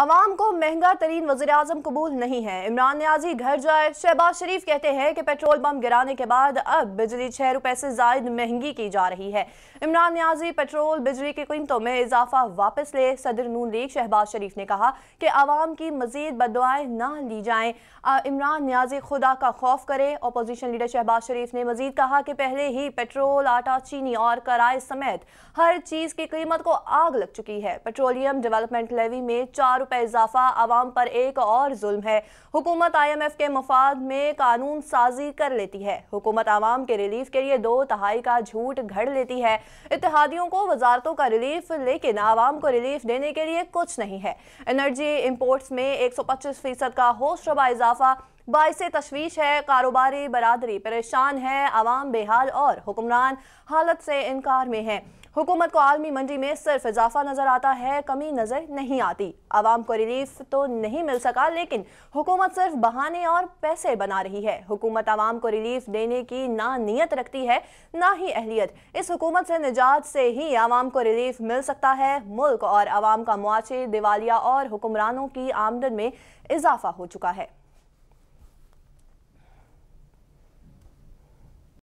अवाम को महंगा तरीन वजी अजम कबूल नहीं है इमरान न्याजी घर जाए शहबाज शरीफ कहते हैं कि पेट्रोल पम्प गिराने के बाद अब बिजली छह रुपए से जायद महंगी की जा रही है इमरान न्याजी पेट्रोल बिजली की कीमतों में इजाफा वापस ले सदर नून लीग शहबाज शरीफ ने कहा कि आवाम की मजीद बदवाएँ ना ली जाए इमरान न्याजी खुदा का खौफ करें अपोजिशन लीडर शहबाज शरीफ ने मजीद कहा कि पहले ही पेट्रोल आटा चीनी और कराए समेत हर चीज़ की कीमत को आग लग चुकी है पेट्रोलियम डेवलपमेंट लेवी में चार पर इजाफा आवाम पर एक और जुल्म है हुकूमत आईएमएफ के मफाद में कानून साजी कर लेती है हुकूमत आवाम के रिलीफ के लिए दो तहाई का झूठ घड़ लेती है इतिहादियों को वजारतों का रिलीफ लेकिन आवाम को रिलीफ देने के लिए कुछ नहीं है एनर्जी इम्पोर्ट्स में एक सौ पच्चीस फीसद का होश रबा इजाफा बायस तशवीश है कारोबारी बरदरी परेशान है आवाम बेहाल और हुक्मरान हालत से इनकार में है हुकूमत को आलमी मंडी में सिर्फ इजाफा नज़र आता है कमी नज़र नहीं आती आवाम को रिलीफ तो नहीं मिल सका लेकिन हुकूमत सिर्फ बहाने और पैसे बना रही है हुकूमत आवाम को रिलीफ देने की ना नीयत रखती है ना ही अहलियत इस हुकूमत से निजात से ही आवाम को रिलीफ मिल सकता है मुल्क और आवाम का मुआचे दिवालिया और हुक्मरानों की आमदन में इजाफा हो चुका है